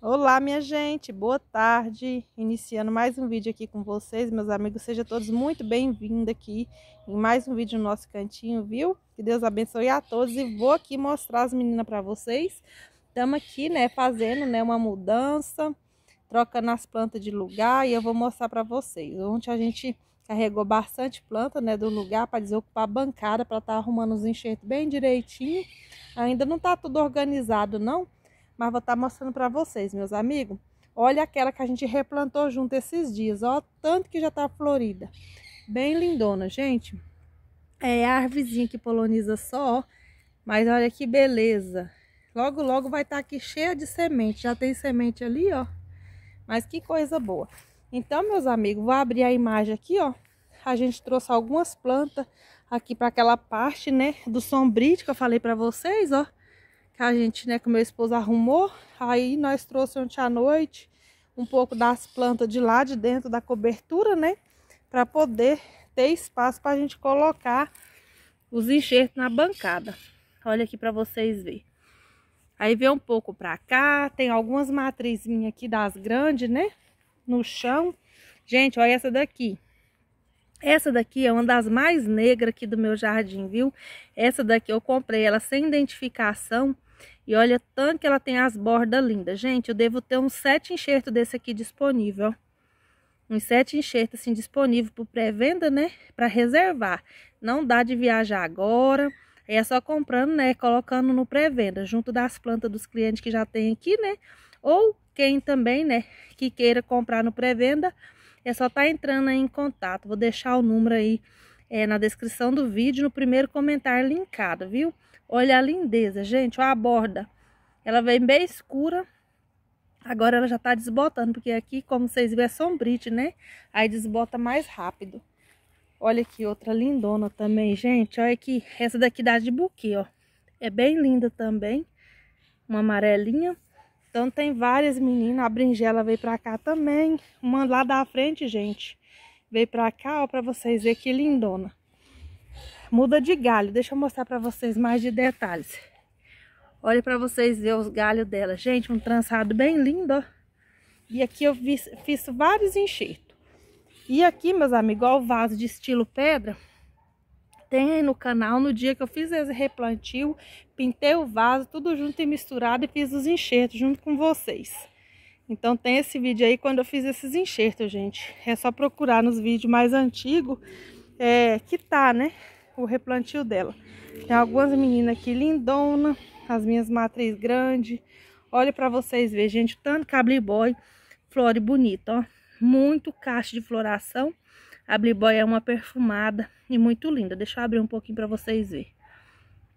Olá, minha gente, boa tarde. Iniciando mais um vídeo aqui com vocês, meus amigos. Sejam todos muito bem-vindos aqui em mais um vídeo no nosso cantinho, viu? Que Deus abençoe a todos. E vou aqui mostrar as meninas para vocês. Estamos aqui, né, fazendo né, uma mudança, trocando as plantas de lugar. E eu vou mostrar para vocês. Ontem a gente carregou bastante planta, né, do lugar para desocupar a bancada, para estar tá arrumando os enxertos bem direitinho. Ainda não está tudo organizado, não mas vou estar tá mostrando para vocês, meus amigos. Olha aquela que a gente replantou junto esses dias, ó, tanto que já tá florida. Bem lindona, gente. É a árvorezinha que poloniza só, ó, mas olha que beleza. Logo, logo vai estar tá aqui cheia de semente. Já tem semente ali, ó. Mas que coisa boa. Então, meus amigos, vou abrir a imagem aqui, ó. A gente trouxe algumas plantas aqui para aquela parte, né, do sombrite que eu falei para vocês, ó que a gente, né, que meu esposo arrumou. Aí nós trouxemos ontem à noite um pouco das plantas de lá de dentro da cobertura, né, para poder ter espaço para a gente colocar os enxertos na bancada. Olha aqui para vocês verem. Aí vem um pouco para cá, tem algumas matrizes minhas aqui das grandes, né, no chão. Gente, olha essa daqui. Essa daqui é uma das mais negras aqui do meu jardim, viu? Essa daqui eu comprei ela sem identificação e olha tanto que ela tem as bordas lindas. Gente, eu devo ter uns sete enxertos desse aqui disponível, Uns sete enxertos, assim, disponível para pré-venda, né? Para reservar. Não dá de viajar agora. é só comprando, né? Colocando no pré-venda, junto das plantas dos clientes que já tem aqui, né? Ou quem também, né? Que queira comprar no pré-venda, é só tá entrando aí em contato. Vou deixar o número aí é, na descrição do vídeo, no primeiro comentário linkado, viu? Olha a lindeza, gente, olha a borda. Ela vem bem escura. Agora ela já tá desbotando, porque aqui, como vocês viram, é sombrite, né? Aí desbota mais rápido. Olha aqui, outra lindona também, gente. Olha aqui, essa daqui dá de buquê, ó. É bem linda também. Uma amarelinha. Então tem várias meninas. A brinjela veio pra cá também. Uma lá da frente, gente. Veio pra cá, ó, pra vocês verem que lindona muda de galho. Deixa eu mostrar para vocês mais de detalhes. Olha para vocês ver os galhos dela. Gente, um trançado bem lindo, ó. E aqui eu fiz, fiz vários enxertos. E aqui, meus amigos, o vaso de estilo pedra. Tem aí no canal, no dia que eu fiz esse replantio, pintei o vaso, tudo junto e misturado e fiz os enxertos junto com vocês. Então tem esse vídeo aí quando eu fiz esses enxertos, gente. É só procurar nos vídeos mais antigos é, que tá, né? o replantio dela. Tem algumas meninas aqui lindona, as minhas matriz grande. Olha para vocês verem, gente, tanto cablibói, flore bonita, ó. Muito caixa de floração. A Bliboy é uma perfumada e muito linda. Deixa eu abrir um pouquinho para vocês verem.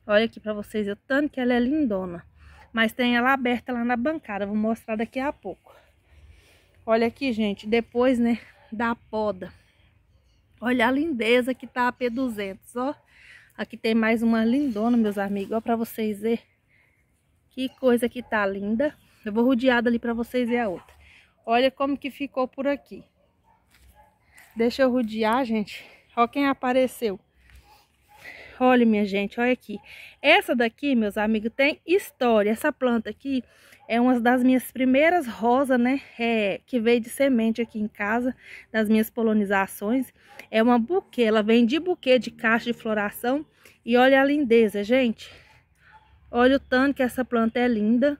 Olha aqui para vocês o tanto que ela é lindona. Mas tem ela aberta lá na bancada, vou mostrar daqui a pouco. Olha aqui, gente, depois, né, da poda. Olha a lindeza que tá a P200, ó. Aqui tem mais uma lindona, meus amigos, ó, pra vocês verem. Que coisa que tá linda. Eu vou rodeada ali pra vocês verem a outra. Olha como que ficou por aqui. Deixa eu rodear, gente. Ó quem apareceu. Olha, minha gente, olha aqui. Essa daqui, meus amigos, tem história. Essa planta aqui é uma das minhas primeiras rosas, né? É, que veio de semente aqui em casa, das minhas polonizações. É uma buquê, ela vem de buquê de caixa de floração. E olha a lindeza, gente. Olha o tanto que essa planta é linda.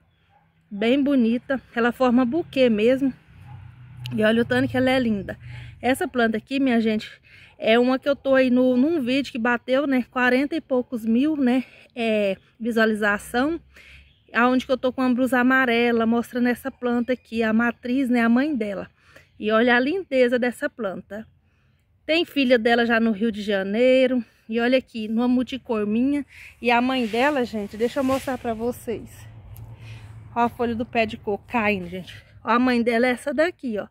Bem bonita. Ela forma buquê mesmo. E olha o tanto que ela é linda. Essa planta aqui, minha gente, é uma que eu tô aí no, num vídeo que bateu, né? 40 e poucos mil, né? É, visualização aonde que eu tô com a ambrosia amarela, mostrando essa planta aqui, a matriz, né, a mãe dela. E olha a lindeza dessa planta. Tem filha dela já no Rio de Janeiro. E olha aqui, numa multicor minha. E a mãe dela, gente, deixa eu mostrar pra vocês. Ó a folha do pé de coco caindo, gente. Ó, a mãe dela é essa daqui, ó.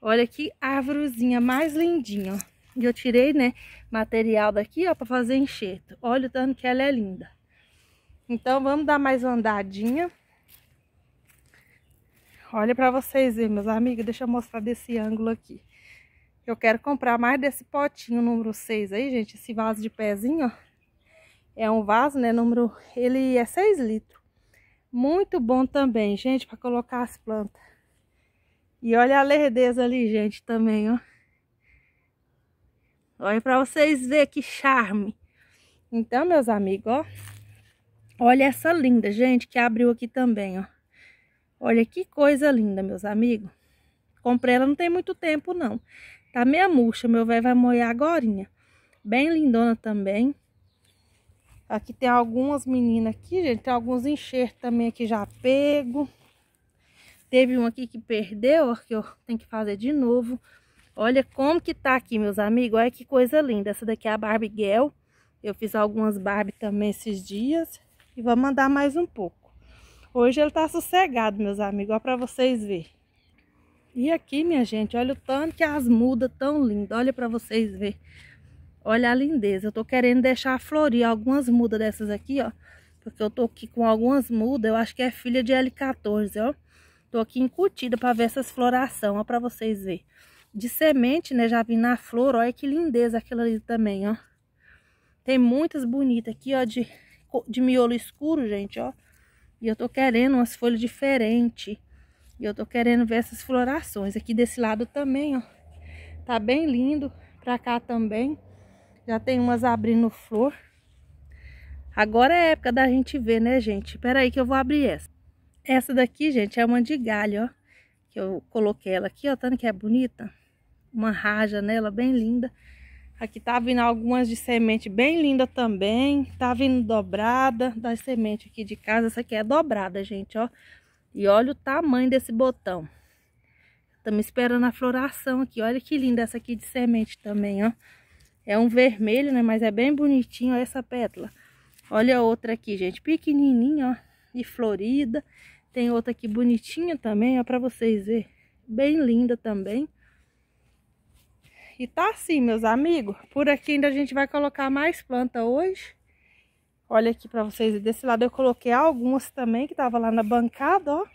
Olha que árvorezinha mais lindinha, ó. E eu tirei, né, material daqui, ó, pra fazer enxerto. Olha o tanto que ela é linda. Então, vamos dar mais uma andadinha. Olha para vocês verem, meus amigos. Deixa eu mostrar desse ângulo aqui. Eu quero comprar mais desse potinho número 6 aí, gente. Esse vaso de pezinho, ó. É um vaso, né? Número... Ele é 6 litros. Muito bom também, gente, para colocar as plantas. E olha a lerdeza ali, gente, também, ó. Olha para vocês verem que charme. Então, meus amigos, ó. Olha essa linda, gente, que abriu aqui também, ó. Olha que coisa linda, meus amigos. Comprei ela não tem muito tempo, não. Tá meia murcha, meu velho vai molhar agorinha. Bem lindona também. Aqui tem algumas meninas aqui, gente. Tem alguns enxertos também aqui já pego. Teve um aqui que perdeu, que eu tenho que fazer de novo. Olha como que tá aqui, meus amigos. Olha que coisa linda. Essa daqui é a Barbie Girl. Eu fiz algumas Barbie também esses dias. E vamos andar mais um pouco. Hoje ele tá sossegado, meus amigos, ó pra vocês verem. E aqui, minha gente, olha o tanto que as mudas tão lindas. Olha pra vocês verem. Olha a lindeza. Eu tô querendo deixar florir algumas mudas dessas aqui, ó. Porque eu tô aqui com algumas mudas, eu acho que é filha de L14, ó. Tô aqui incutida pra ver essas floração, ó, pra vocês verem. De semente, né, já vim na flor, olha que lindeza aquela ali também, ó. Tem muitas bonitas aqui, ó, de de miolo escuro, gente, ó. E eu tô querendo umas folhas diferentes. E eu tô querendo ver essas florações. Aqui desse lado também, ó. Tá bem lindo. Pra cá também. Já tem umas abrindo flor. Agora é época da gente ver, né, gente? Pera aí que eu vou abrir essa. Essa daqui, gente, é uma de galho, ó. Que eu coloquei ela aqui, ó. Tá vendo que é bonita? Uma raja nela, bem linda. Aqui tá vindo algumas de semente bem linda também. Tá vindo dobrada das sementes aqui de casa. Essa aqui é dobrada, gente, ó. E olha o tamanho desse botão. Estamos esperando a floração aqui. Olha que linda essa aqui de semente também, ó. É um vermelho, né? Mas é bem bonitinho, ó, essa pétala. Olha a outra aqui, gente. Pequenininha, ó. E florida. Tem outra aqui bonitinha também, ó. Pra vocês verem. Bem linda também. E tá assim, meus amigos. Por aqui ainda a gente vai colocar mais planta hoje. Olha aqui para vocês. Desse lado eu coloquei algumas também que tava lá na bancada, ó.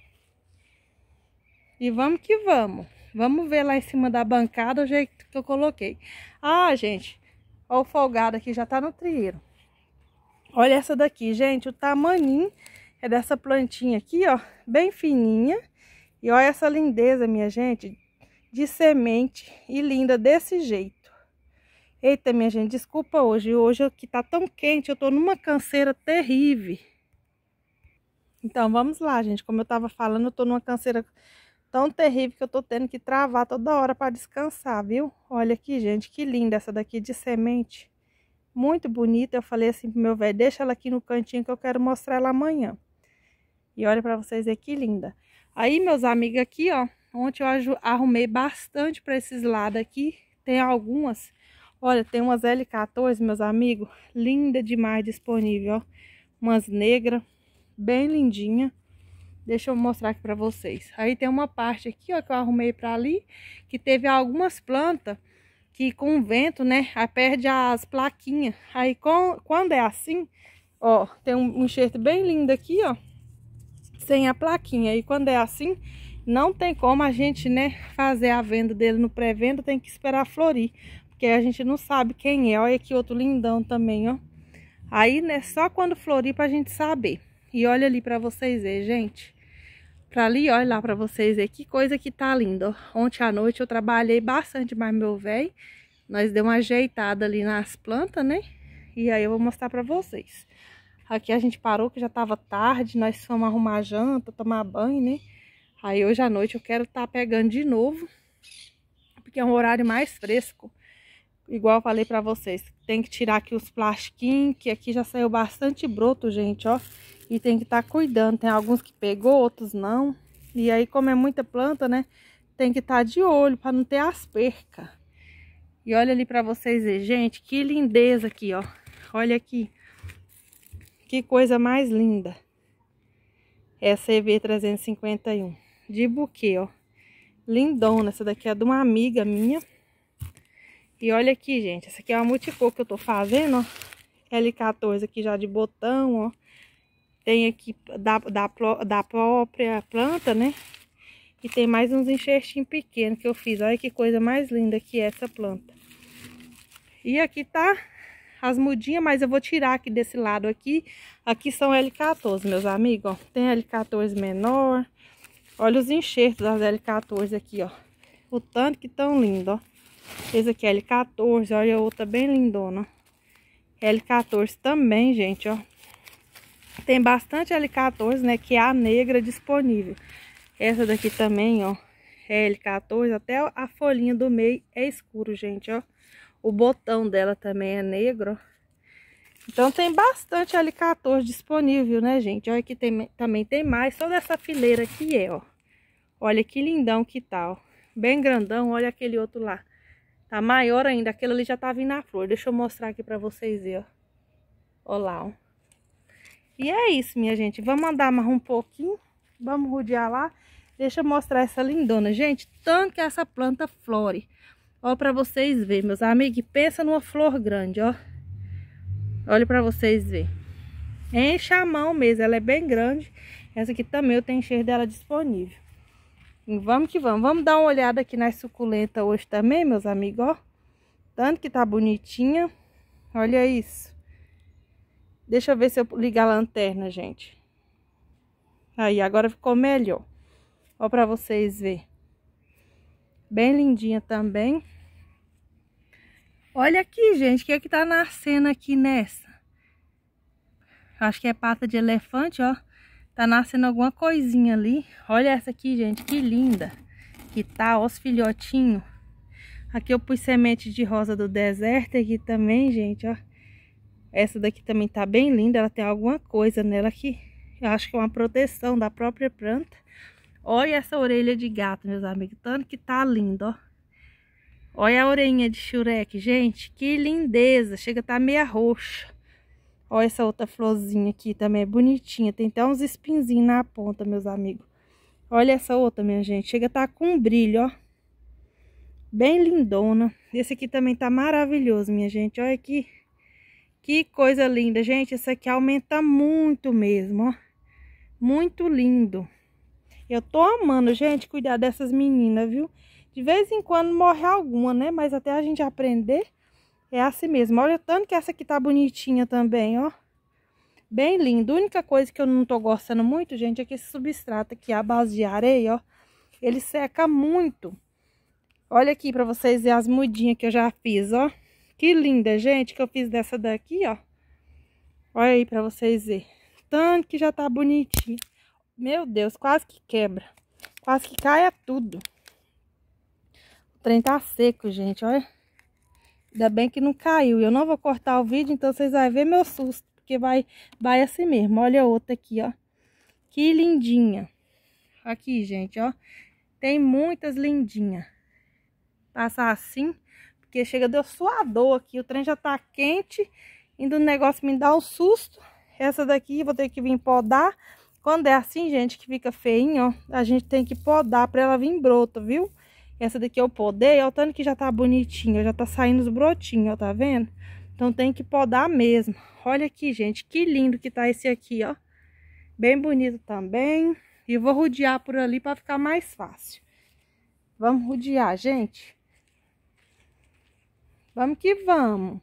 E vamos que vamos. Vamos ver lá em cima da bancada o jeito que eu coloquei. Ah, gente. Ó o folgado aqui, já tá no trieiro. Olha essa daqui, gente. O tamanho é dessa plantinha aqui, ó. Bem fininha. E olha essa lindeza, minha gente de semente e linda desse jeito. Eita, minha gente, desculpa hoje. Hoje que tá tão quente, eu tô numa canseira terrível. Então, vamos lá, gente. Como eu tava falando, eu tô numa canseira tão terrível que eu tô tendo que travar toda hora para descansar, viu? Olha aqui, gente, que linda essa daqui de semente. Muito bonita. Eu falei assim pro meu velho, deixa ela aqui no cantinho que eu quero mostrar ela amanhã. E olha para vocês aí, que linda. Aí, meus amigos, aqui, ó, Ontem eu arrumei bastante para esses lados aqui. Tem algumas. Olha, tem umas L14, meus amigos. Linda demais disponível, ó. Umas negras. Bem lindinha. Deixa eu mostrar aqui para vocês. Aí tem uma parte aqui, ó, que eu arrumei para ali. Que teve algumas plantas que com o vento, né, aí perde as plaquinhas. Aí com, quando é assim, ó, tem um enxerto bem lindo aqui, ó. Sem a plaquinha. E quando é assim não tem como a gente, né, fazer a venda dele no pré-venda, tem que esperar florir, porque a gente não sabe quem é. Olha aqui outro lindão também, ó. Aí, né, só quando florir pra gente saber. E olha ali pra vocês verem, gente. Pra ali, olha lá pra vocês verem que coisa que tá linda, ó. Ontem à noite eu trabalhei bastante mais meu velho. Nós deu uma ajeitada ali nas plantas, né? E aí eu vou mostrar pra vocês. Aqui a gente parou que já tava tarde, nós fomos arrumar janta, tomar banho, né? Aí hoje à noite eu quero estar tá pegando de novo, porque é um horário mais fresco. Igual eu falei pra vocês, tem que tirar aqui os plastiquinhos, que aqui já saiu bastante broto, gente, ó. E tem que estar tá cuidando, tem alguns que pegou, outros não. E aí, como é muita planta, né, tem que estar tá de olho pra não ter as percas. E olha ali pra vocês verem, gente, que lindeza aqui, ó. Olha aqui. Que coisa mais linda. Essa EV351 de buquê, ó. Lindona. Essa daqui é de uma amiga minha. E olha aqui, gente. Essa aqui é uma multicor que eu tô fazendo, ó. L14 aqui já de botão, ó. Tem aqui da, da, da própria planta, né? E tem mais uns enxertinhos pequenos que eu fiz. Olha que coisa mais linda que é essa planta. E aqui tá as mudinhas, mas eu vou tirar aqui desse lado aqui. Aqui são L14, meus amigos, ó. Tem L14 menor, Olha os enxertos das L14 aqui, ó. O tanto que tão lindo, ó. Esse aqui é L14, olha a outra bem lindona. L14 também, gente, ó. Tem bastante L14, né, que é a negra disponível. Essa daqui também, ó. É L14, até a folhinha do meio é escuro, gente, ó. O botão dela também é negro, ó. Então tem bastante alicator disponível, né, gente? Olha que tem, também tem mais, toda essa fileira aqui é, ó. Olha que lindão que tal. Tá, Bem grandão, olha aquele outro lá. Tá maior ainda, aquele ali já tá vindo na flor. Deixa eu mostrar aqui pra vocês ver, ó. Olha lá, ó. E é isso, minha gente. Vamos andar mais um pouquinho. Vamos rodear lá. Deixa eu mostrar essa lindona. Gente, tanto que essa planta flore. Ó, pra vocês verem, meus amigos. Pensa numa flor grande, ó. Olha para vocês verem. Enche a mão mesmo, ela é bem grande. Essa aqui também eu tenho cheiro dela disponível. E vamos que vamos. Vamos dar uma olhada aqui nas suculentas hoje também, meus amigos, ó. Tanto que tá bonitinha. Olha isso. Deixa eu ver se eu ligar a lanterna, gente. Aí, agora ficou melhor. Ó pra vocês verem. Bem lindinha também. Olha aqui, gente, o que é que tá nascendo aqui nessa? Acho que é pata de elefante, ó. Tá nascendo alguma coisinha ali. Olha essa aqui, gente, que linda. Que tá, ó, os filhotinhos. Aqui eu pus semente de rosa do deserto aqui também, gente, ó. Essa daqui também tá bem linda. Ela tem alguma coisa nela que eu acho que é uma proteção da própria planta. Olha essa orelha de gato, meus amigos. Tanto que tá linda, ó. Olha a orelhinha de xureque, gente. Que lindeza. Chega a tá meia roxa. Olha essa outra florzinha aqui também. É bonitinha. Tem até uns espinzinhos na ponta, meus amigos. Olha essa outra, minha gente. Chega a tá com brilho, ó. Bem lindona. Esse aqui também tá maravilhoso, minha gente. Olha aqui. Que coisa linda, gente. Esse aqui aumenta muito mesmo, ó. Muito lindo. Eu tô amando, gente, cuidar dessas meninas, viu? De vez em quando morre alguma, né? Mas até a gente aprender, é assim mesmo. Olha tanto que essa aqui tá bonitinha também, ó. Bem linda. A única coisa que eu não tô gostando muito, gente, é que esse substrato aqui, a base de areia, ó. Ele seca muito. Olha aqui pra vocês verem as mudinhas que eu já fiz, ó. Que linda, gente, que eu fiz dessa daqui, ó. Olha aí pra vocês verem. Tanto que já tá bonitinho. Meu Deus, quase que quebra. Quase que caia tudo trem tá seco, gente, olha. Ainda bem que não caiu. Eu não vou cortar o vídeo, então vocês vão ver meu susto. Porque vai, vai assim mesmo. Olha outra aqui, ó. Que lindinha. Aqui, gente, ó. Tem muitas lindinhas. Passar assim. Porque chega, deu suador aqui. O trem já tá quente. e o negócio me dá um susto. Essa daqui vou ter que vir podar. Quando é assim, gente, que fica feinho, ó. A gente tem que podar pra ela vir broto, viu? Essa daqui eu é podei, ó, é tanto que já tá bonitinha, já tá saindo os brotinhos, ó, tá vendo? Então tem que podar mesmo. Olha aqui, gente, que lindo que tá esse aqui, ó. Bem bonito também. E vou rodear por ali pra ficar mais fácil. Vamos rodear, gente. Vamos que vamos.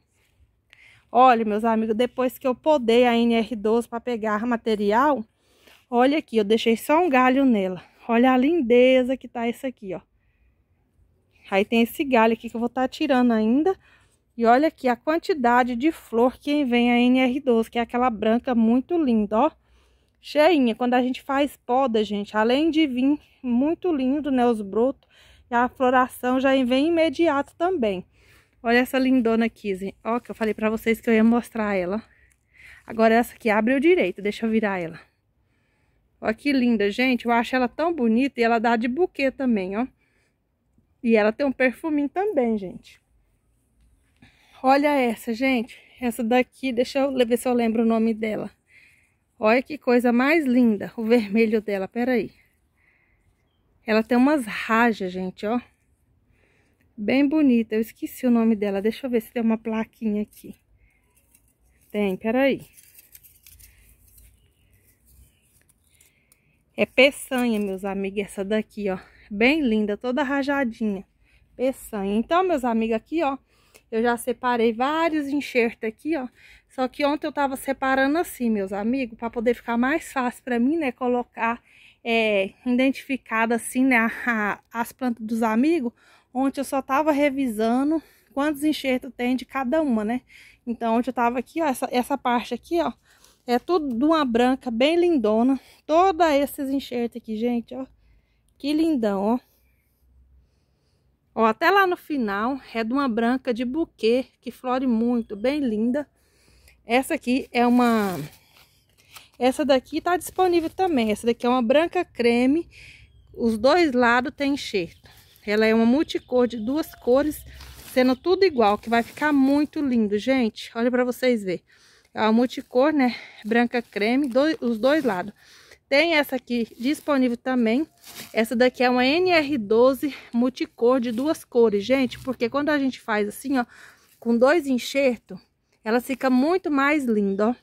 Olha, meus amigos, depois que eu podei a NR12 para pegar material, olha aqui, eu deixei só um galho nela. Olha a lindeza que tá esse aqui, ó. Aí tem esse galho aqui que eu vou estar tá tirando ainda. E olha aqui a quantidade de flor que vem a NR12, que é aquela branca muito linda, ó. Cheinha. Quando a gente faz poda, gente, além de vir muito lindo, né, os brotos, a floração já vem imediato também. Olha essa lindona aqui, gente. ó, que eu falei pra vocês que eu ia mostrar ela. Agora essa aqui abre o direito, deixa eu virar ela. Ó, que linda, gente. Eu acho ela tão bonita e ela dá de buquê também, ó. E ela tem um perfuminho também, gente. Olha essa, gente. Essa daqui, deixa eu ver se eu lembro o nome dela. Olha que coisa mais linda, o vermelho dela, peraí. Ela tem umas rajas, gente, ó. Bem bonita, eu esqueci o nome dela, deixa eu ver se tem uma plaquinha aqui. Tem, peraí. É peçanha, meus amigos, essa daqui, ó. Bem linda, toda rajadinha. Peçanha. Então, meus amigos, aqui, ó. Eu já separei vários enxertos aqui, ó. Só que ontem eu tava separando assim, meus amigos, para poder ficar mais fácil para mim, né? Colocar é, identificada assim, né? A, a, as plantas dos amigos. Ontem eu só tava revisando quantos enxertos tem de cada uma, né? Então, ontem eu tava aqui, ó. Essa, essa parte aqui, ó. É tudo de uma branca bem lindona. Toda esses enxertos aqui, gente, ó. Que lindão, ó. Ó, até lá no final é de uma branca de buquê, que flore muito, bem linda. Essa aqui é uma... Essa daqui tá disponível também. Essa daqui é uma branca creme. Os dois lados tem enxerto. Ela é uma multicor de duas cores, sendo tudo igual, que vai ficar muito lindo, gente. Olha pra vocês verem. É uma multicor, né? Branca creme, dois, os dois lados. Tem essa aqui disponível também. Essa daqui é uma NR12 multicor de duas cores, gente. Porque quando a gente faz assim, ó, com dois enxertos, ela fica muito mais linda, ó.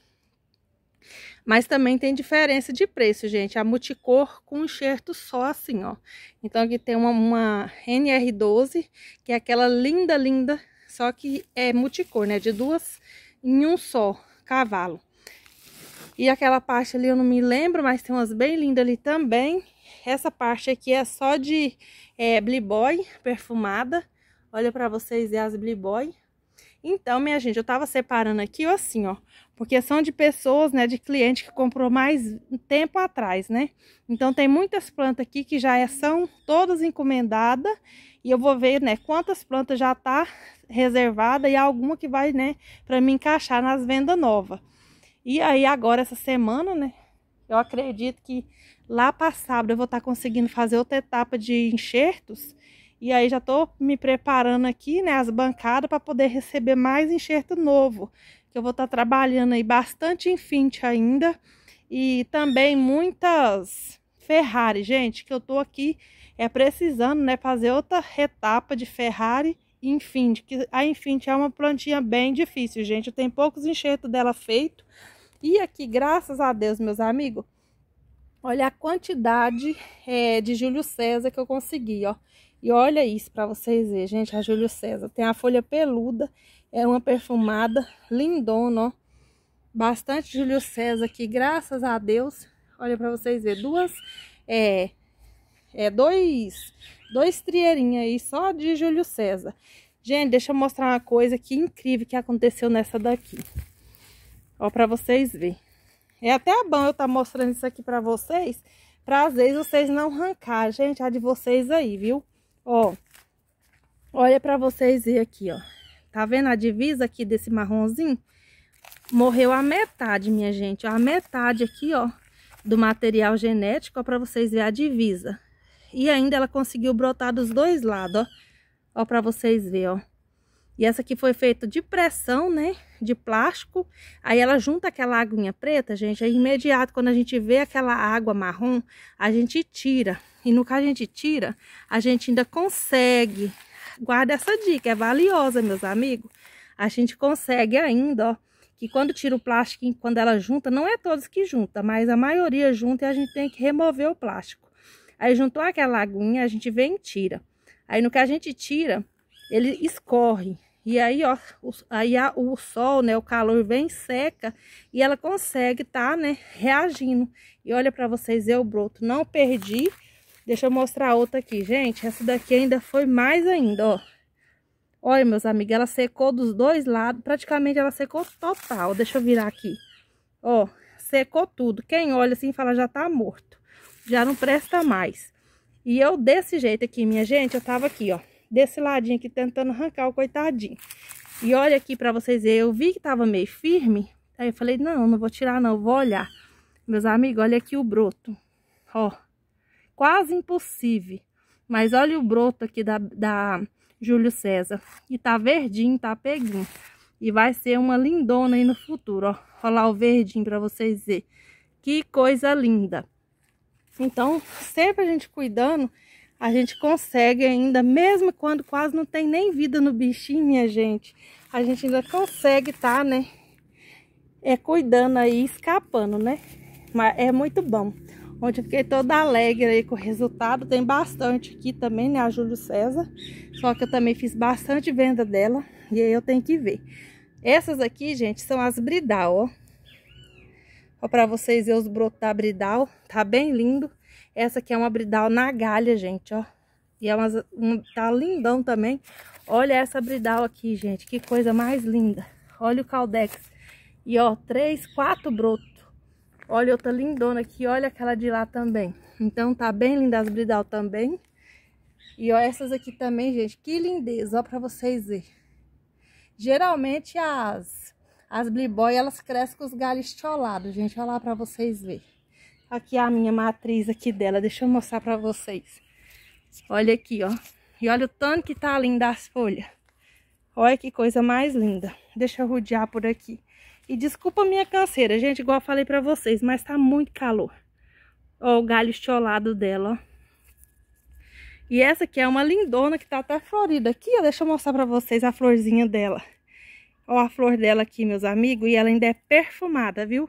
Mas também tem diferença de preço, gente. A multicor com enxerto só assim, ó. Então aqui tem uma, uma NR12, que é aquela linda, linda. Só que é multicor, né? De duas em um só cavalo. E aquela parte ali eu não me lembro, mas tem umas bem lindas ali também. Essa parte aqui é só de é, Boy perfumada. Olha para vocês é as Boy. Então, minha gente, eu tava separando aqui assim, ó. Porque são de pessoas, né, de cliente que comprou mais tempo atrás, né? Então, tem muitas plantas aqui que já é, são todas encomendadas. E eu vou ver, né, quantas plantas já tá reservada e alguma que vai, né, pra me encaixar nas vendas novas. E aí agora essa semana, né? Eu acredito que lá para sábado eu vou estar tá conseguindo fazer outra etapa de enxertos. E aí já estou me preparando aqui, né, as bancadas para poder receber mais enxerto novo. Que eu vou estar tá trabalhando aí bastante infinte ainda e também muitas Ferrari, gente, que eu tô aqui é precisando, né, fazer outra etapa de Ferrari Infinity, que a Infinity é uma plantinha bem difícil, gente. Eu tenho poucos enxertos dela feito. E aqui, graças a Deus, meus amigos, olha a quantidade é, de Júlio César que eu consegui, ó. E olha isso para vocês verem, gente, a Júlio César. Tem a folha peluda, é uma perfumada lindona, ó. Bastante Júlio César aqui, graças a Deus. Olha para vocês verem, duas, é, é, dois dois trieirinhos aí só de Júlio César. Gente, deixa eu mostrar uma coisa que incrível que aconteceu nessa daqui. Ó, pra vocês verem. É até bom eu estar tá mostrando isso aqui pra vocês, pra às vezes vocês não arrancar, gente, a de vocês aí, viu? Ó, olha pra vocês verem aqui, ó. Tá vendo a divisa aqui desse marronzinho? Morreu a metade, minha gente, ó, a metade aqui, ó, do material genético, ó, pra vocês verem a divisa. E ainda ela conseguiu brotar dos dois lados, ó. Ó pra vocês verem, ó. E essa aqui foi feita de pressão, né? De plástico. Aí ela junta aquela aguinha preta, gente. É imediato, quando a gente vê aquela água marrom, a gente tira. E no que a gente tira, a gente ainda consegue. Guarda essa dica, é valiosa, meus amigos. A gente consegue ainda, ó. Que quando tira o plástico, quando ela junta, não é todos que junta, mas a maioria junta e a gente tem que remover o plástico. Aí juntou aquela aguinha, a gente vem e tira. Aí no que a gente tira, ele escorre. E aí, ó, aí a, o sol, né, o calor vem seca e ela consegue tá, né, reagindo. E olha para vocês, eu broto, não perdi. Deixa eu mostrar outra aqui, gente. Essa daqui ainda foi mais ainda, ó. Olha, meus amigos, ela secou dos dois lados, praticamente ela secou total. Deixa eu virar aqui. Ó, secou tudo. Quem olha assim fala já tá morto já não presta mais. E eu desse jeito aqui, minha gente, eu tava aqui, ó, desse ladinho aqui tentando arrancar o coitadinho. E olha aqui pra vocês verem, eu vi que tava meio firme, aí eu falei, não, não vou tirar não, vou olhar. Meus amigos, olha aqui o broto, ó, quase impossível. Mas olha o broto aqui da, da Júlio César, e tá verdinho, tá peguinho. E vai ser uma lindona aí no futuro, ó. Olha lá o verdinho pra vocês verem. Que coisa linda. Então, sempre a gente cuidando, a gente consegue ainda, mesmo quando quase não tem nem vida no bichinho, minha gente, a gente ainda consegue tá, né? É cuidando aí, escapando, né? Mas é muito bom. Ontem eu fiquei toda alegre aí com o resultado. Tem bastante aqui também, né? A Júlio César. Só que eu também fiz bastante venda dela. E aí eu tenho que ver. Essas aqui, gente, são as Bridal, ó. Ó, pra vocês ver os brotos da bridal. Tá bem lindo. Essa aqui é uma bridal na galha, gente, ó. E é um, tá lindão também. Olha essa bridal aqui, gente. Que coisa mais linda. Olha o caldex. E, ó, três, quatro brotos. Olha outra lindona aqui. Olha aquela de lá também. Então, tá bem linda as bridal também. E, ó, essas aqui também, gente. Que lindeza, ó, pra vocês verem. Geralmente, as as bliboy, elas crescem com os galhos estiolados, gente. Olha lá pra vocês verem. Aqui é a minha matriz aqui dela. Deixa eu mostrar pra vocês. Olha aqui, ó. E olha o tanto que tá linda as folhas. Olha que coisa mais linda. Deixa eu rodear por aqui. E desculpa a minha canseira, gente, igual eu falei pra vocês, mas tá muito calor. Ó o galho estiolado dela, ó. E essa aqui é uma lindona que tá até florida aqui, ó. Deixa eu mostrar pra vocês a florzinha dela. Ó a flor dela aqui, meus amigos, e ela ainda é perfumada, viu?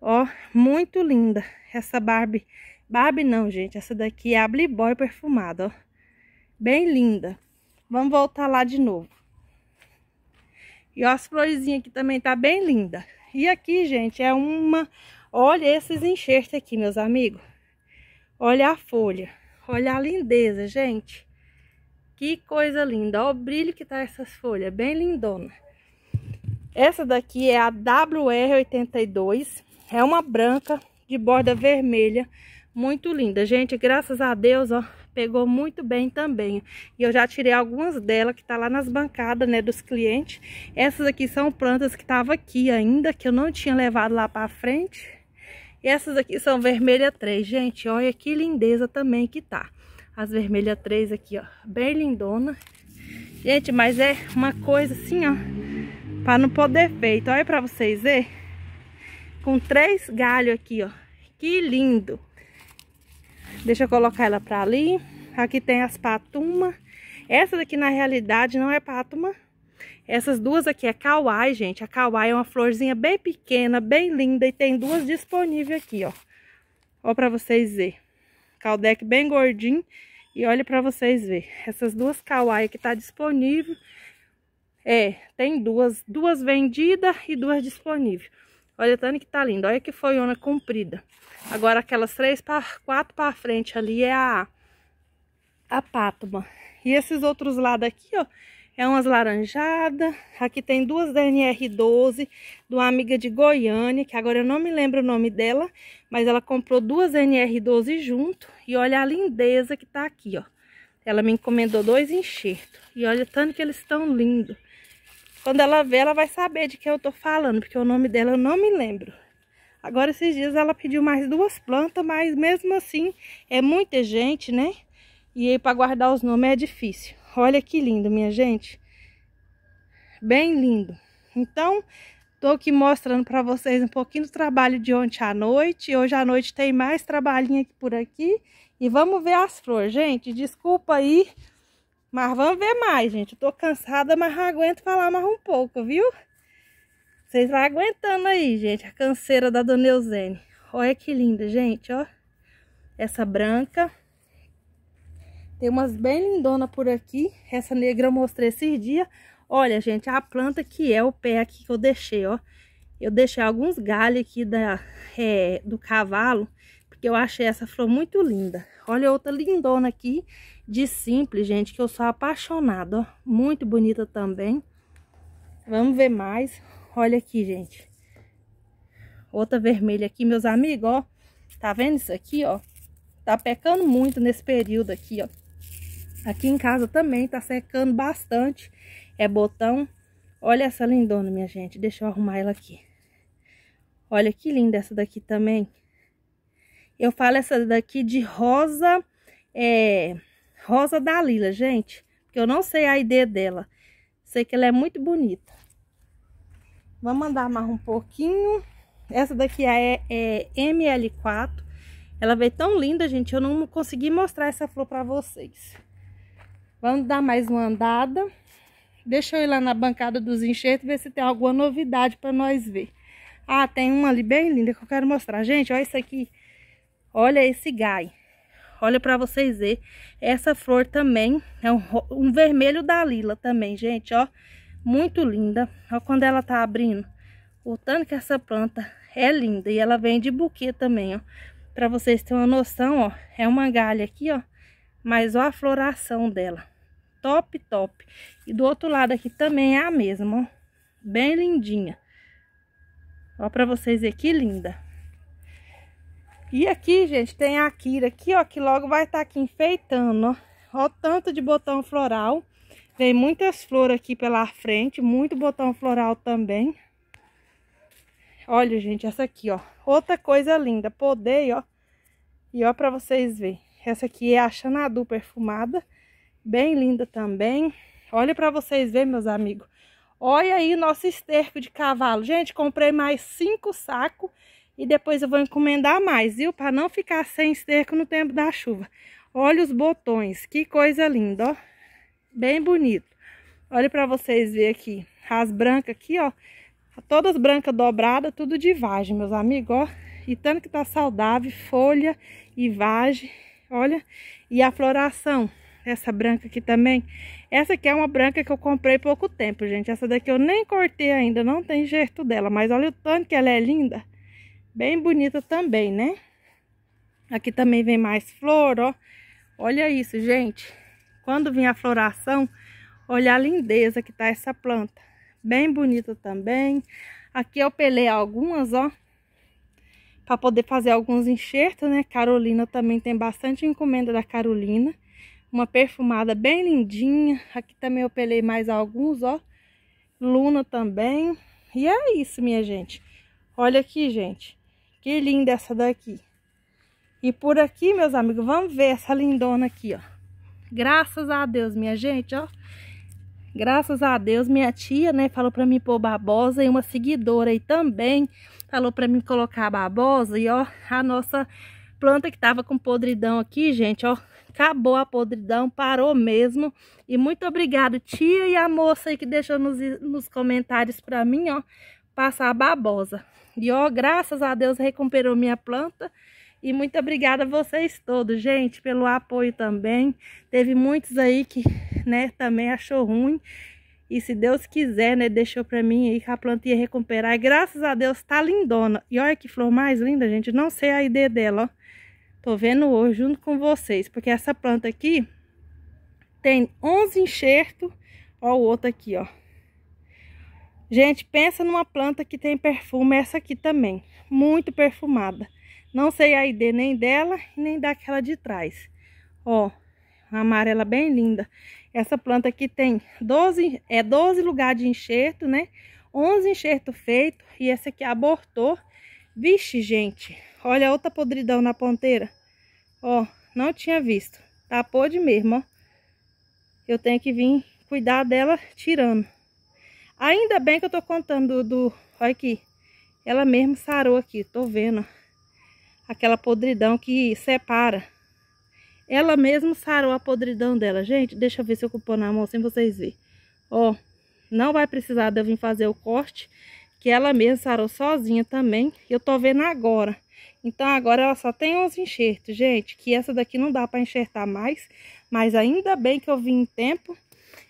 Ó, muito linda. Essa Barbie, Barbie não, gente, essa daqui é a Bliboy perfumada, ó. Bem linda. Vamos voltar lá de novo. E ó, as florezinhas aqui também tá bem linda. E aqui, gente, é uma... Olha esses enxertos aqui, meus amigos. Olha a folha. Olha a lindeza, gente. Que coisa linda. Olha o brilho que tá essas folhas. Bem lindona. Essa daqui é a WR82, é uma branca de borda vermelha, muito linda. Gente, graças a Deus, ó, pegou muito bem também. E eu já tirei algumas dela que tá lá nas bancadas, né, dos clientes. Essas aqui são plantas que tava aqui ainda, que eu não tinha levado lá pra frente. E essas aqui são vermelha 3, gente, olha que lindeza também que tá. As vermelha 3 aqui, ó, bem lindona. Gente, mas é uma coisa assim, ó, para não poder feito Olha para vocês ver. Com três galhos aqui, ó. Que lindo. Deixa eu colocar ela para ali. Aqui tem as patumas. Essa daqui, na realidade, não é patuma Essas duas aqui é kawai, gente. A kawai é uma florzinha bem pequena, bem linda. E tem duas disponíveis aqui, ó. Ó para vocês verem. Caldec bem gordinho. E olha para vocês verem. Essas duas kawai que tá disponível. É, tem duas. Duas vendidas e duas disponíveis. Olha, Tânia, que tá lindo. Olha que foiona comprida. Agora, aquelas três, pra, quatro para frente ali é a, a pátuma. E esses outros lados aqui, ó, é umas laranjadas. Aqui tem duas NR12 de uma amiga de Goiânia, que agora eu não me lembro o nome dela, mas ela comprou duas NR12 junto. E olha a lindeza que tá aqui, ó. Ela me encomendou dois enxertos. E olha tanto que eles estão lindos. Quando ela ver, ela vai saber de que eu tô falando, porque o nome dela eu não me lembro. Agora, esses dias, ela pediu mais duas plantas, mas mesmo assim, é muita gente, né? E aí, para guardar os nomes é difícil. Olha que lindo, minha gente. Bem lindo. Então, tô aqui mostrando para vocês um pouquinho do trabalho de ontem à noite. Hoje à noite tem mais trabalhinho aqui por aqui. E vamos ver as flores, gente. Desculpa aí mas vamos ver mais, gente. Eu tô cansada, mas não aguento falar mais um pouco, viu? Vocês vão aguentando aí, gente, a canseira da Dona Eusene. Olha que linda, gente, ó. Essa branca. Tem umas bem lindonas por aqui. Essa negra eu mostrei esses dias. Olha, gente, a planta que é o pé aqui que eu deixei, ó. Eu deixei alguns galhos aqui da, é, do cavalo, porque eu achei essa flor muito linda. Olha outra lindona aqui, de simples, gente, que eu sou apaixonada, ó. Muito bonita também. Vamos ver mais. Olha aqui, gente. Outra vermelha aqui, meus amigos, ó. Tá vendo isso aqui, ó? Tá pecando muito nesse período aqui, ó. Aqui em casa também tá secando bastante. É botão. Olha essa lindona, minha gente. Deixa eu arrumar ela aqui. Olha que linda essa daqui também. Eu falo essa daqui de rosa... É Rosa Dalila, gente. Porque eu não sei a ideia dela. Sei que ela é muito bonita. Vamos mandar mais um pouquinho. Essa daqui é, é ML4. Ela veio tão linda, gente. Eu não consegui mostrar essa flor pra vocês. Vamos dar mais uma andada. Deixa eu ir lá na bancada dos enxertos ver se tem alguma novidade pra nós ver. Ah, tem uma ali bem linda que eu quero mostrar. Gente, olha isso aqui. Olha esse gai. Olha para vocês ver, essa flor também é um, um vermelho da lila também, gente, ó. Muito linda. ó quando ela tá abrindo. O tanto que essa planta é linda. E ela vem de buquê também, ó. para vocês terem uma noção, ó. É uma galha aqui, ó. Mas ó a floração dela. Top, top. E do outro lado aqui também é a mesma, ó. Bem lindinha. Ó para vocês ver que linda. E aqui, gente, tem a Akira aqui, ó, que logo vai estar tá aqui enfeitando, ó. Ó tanto de botão floral. Tem muitas flores aqui pela frente, muito botão floral também. Olha, gente, essa aqui, ó. Outra coisa linda, podei, ó. E ó pra vocês verem. Essa aqui é a Xanadu perfumada. Bem linda também. Olha pra vocês verem, meus amigos. Olha aí nosso esterco de cavalo. Gente, comprei mais cinco sacos. E depois eu vou encomendar mais, viu? Para não ficar sem esterco no tempo da chuva. Olha os botões, que coisa linda, ó. Bem bonito. Olha para vocês verem aqui. As brancas aqui, ó. Todas brancas dobradas, tudo de vagem, meus amigos, ó. E tanto que tá saudável, folha e vagem, olha. E a floração, essa branca aqui também. Essa aqui é uma branca que eu comprei pouco tempo, gente. Essa daqui eu nem cortei ainda, não tem jeito dela. Mas olha o tanto que ela é linda. Bem bonita também, né? Aqui também vem mais flor, ó. Olha isso, gente. Quando vem a floração, olha a lindeza que tá essa planta. Bem bonita também. Aqui eu pelei algumas, ó. Pra poder fazer alguns enxertos, né? Carolina também tem bastante encomenda da Carolina. Uma perfumada bem lindinha. Aqui também eu pelei mais alguns, ó. Luna também. E é isso, minha gente. Olha aqui, gente. Que linda essa daqui. E por aqui, meus amigos, vamos ver essa lindona aqui, ó. Graças a Deus, minha gente, ó. Graças a Deus, minha tia, né, falou pra mim pôr babosa e uma seguidora aí também falou pra mim colocar babosa e, ó, a nossa planta que tava com podridão aqui, gente, ó, acabou a podridão, parou mesmo. E muito obrigado, tia e a moça aí que deixou nos, nos comentários pra mim, ó, passar a babosa. E ó, graças a Deus recuperou minha planta. E muito obrigada a vocês todos, gente, pelo apoio também. Teve muitos aí que, né, também achou ruim. E se Deus quiser, né, deixou pra mim aí que a planta ia recuperar. E graças a Deus tá lindona. E olha que flor mais linda, gente. Não sei a ideia dela, ó. Tô vendo hoje junto com vocês. Porque essa planta aqui tem 11 enxertos. Ó o outro aqui, ó. Gente, pensa numa planta que tem perfume, essa aqui também, muito perfumada. Não sei a ID nem dela, nem daquela de trás. Ó, uma amarela bem linda. Essa planta aqui tem 12, é 12 lugares de enxerto, né? 11 enxerto feito e essa aqui abortou. Vixe, gente, olha outra podridão na ponteira. Ó, não tinha visto. Tá pôde mesmo, ó. Eu tenho que vir cuidar dela tirando. Ainda bem que eu tô contando do... Olha aqui. Ela mesmo sarou aqui, tô vendo. Aquela podridão que separa. Ela mesmo sarou a podridão dela. Gente, deixa eu ver se eu pôr na mão sem vocês verem. Ó, não vai precisar de eu vir fazer o corte. Que ela mesmo sarou sozinha também. Eu tô vendo agora. Então agora ela só tem uns enxertos, gente. Que essa daqui não dá pra enxertar mais. Mas ainda bem que eu vim em tempo.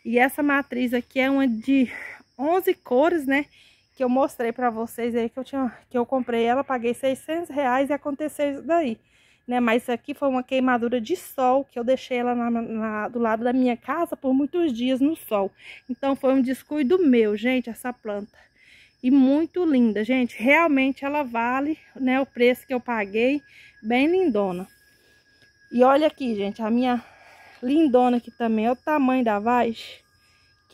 E essa matriz aqui é uma de 11 cores, né? Que eu mostrei pra vocês aí que eu, tinha, que eu comprei ela, paguei 600 reais e aconteceu isso daí. Né? Mas aqui foi uma queimadura de sol, que eu deixei ela na, na, do lado da minha casa por muitos dias no sol. Então foi um descuido meu, gente, essa planta. E muito linda, gente. Realmente ela vale né, o preço que eu paguei, bem lindona. E olha aqui, gente, a minha lindona aqui também. Olha o tamanho da vaz.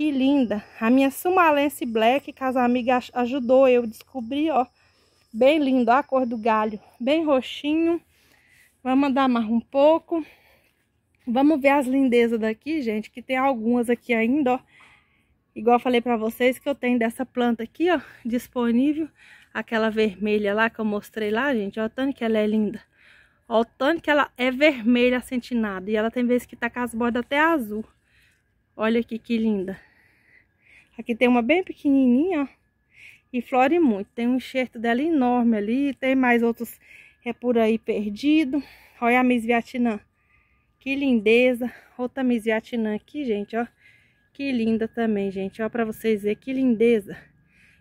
Que linda! A minha Sumalense Black, casa amiga ajudou eu descobrir, ó. Bem lindo, ó, a cor do galho, bem roxinho. Vamos andar amarrar um pouco. Vamos ver as lindezas daqui, gente, que tem algumas aqui ainda, ó. Igual eu falei pra vocês que eu tenho dessa planta aqui, ó, disponível. Aquela vermelha lá que eu mostrei lá, gente, ó, o tanto que ela é linda. Ó, o tanto que ela é vermelha sentinada. E ela tem vezes que tá com as bordas até azul. Olha aqui que linda. Aqui tem uma bem pequenininha, ó, E flore muito. Tem um enxerto dela enorme ali. Tem mais outros é por aí perdido. Olha a Miss Vietnã. Que lindeza. Outra Miss Vietnã aqui, gente, ó. Que linda também, gente. Ó, pra vocês verem que lindeza.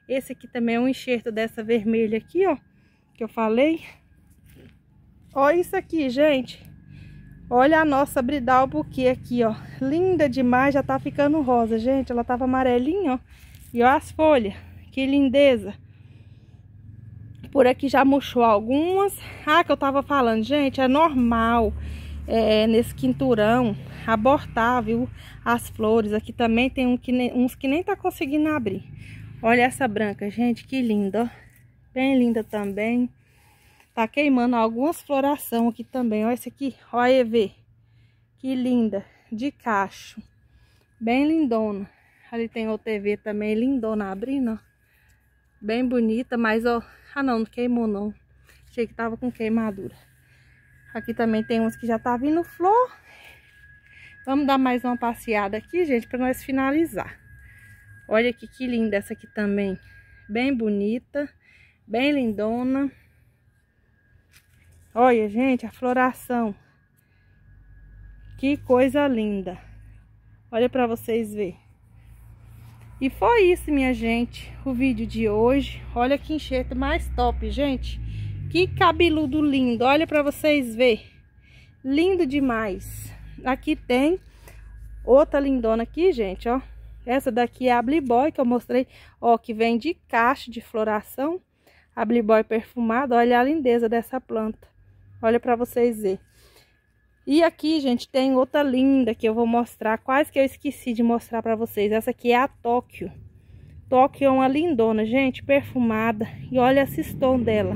Esse aqui também é um enxerto dessa vermelha aqui, ó. Que eu falei. Olha isso aqui, gente. Olha a nossa bridal buquê aqui, ó. Linda demais, já tá ficando rosa, gente. Ela tava amarelinha, ó. E ó as folhas, que lindeza. Por aqui já murchou algumas. Ah, que eu tava falando, gente, é normal é, nesse quinturão abortar, viu? As flores. Aqui também tem um que nem, uns que nem tá conseguindo abrir. Olha essa branca, gente, que linda, ó. Bem linda também. Tá queimando algumas floração aqui também. Olha esse aqui, olha ver. Que linda, de cacho. Bem lindona. Ali tem outra EV também, lindona abrindo, ó. Bem bonita, mas ó, ah não, não queimou não. Achei que tava com queimadura. Aqui também tem uns que já tá vindo flor. Vamos dar mais uma passeada aqui, gente, para nós finalizar. Olha aqui que linda essa aqui também. Bem bonita, bem lindona. Olha, gente, a floração. Que coisa linda. Olha para vocês ver. E foi isso, minha gente, o vídeo de hoje. Olha que enxerto mais top, gente. Que cabeludo lindo. Olha para vocês ver. Lindo demais. Aqui tem outra lindona aqui, gente, ó. Essa daqui é a Bliboy, que eu mostrei, ó, que vem de caixa de floração. A Bliboy perfumada, olha a lindeza dessa planta. Olha para vocês verem. E aqui, gente, tem outra linda que eu vou mostrar. Quase que eu esqueci de mostrar para vocês. Essa aqui é a Tóquio. Tóquio é uma lindona, gente, perfumada. E olha esse tom dela.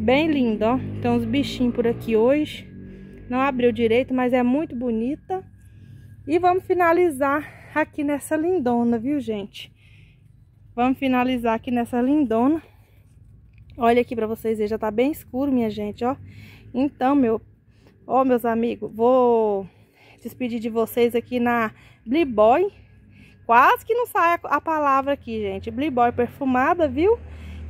Bem linda, ó. Tem uns bichinhos por aqui hoje. Não abriu direito, mas é muito bonita. E vamos finalizar aqui nessa lindona, viu, gente? Vamos finalizar aqui nessa lindona. Olha aqui pra vocês verem, já tá bem escuro, minha gente, ó. Então, meu... Ó, meus amigos, vou despedir de vocês aqui na Bliboy. Quase que não sai a palavra aqui, gente. Bliboy perfumada, viu?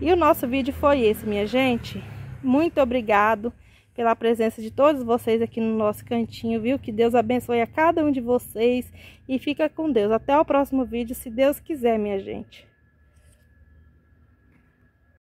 E o nosso vídeo foi esse, minha gente. Muito obrigado pela presença de todos vocês aqui no nosso cantinho, viu? Que Deus abençoe a cada um de vocês e fica com Deus. Até o próximo vídeo, se Deus quiser, minha gente.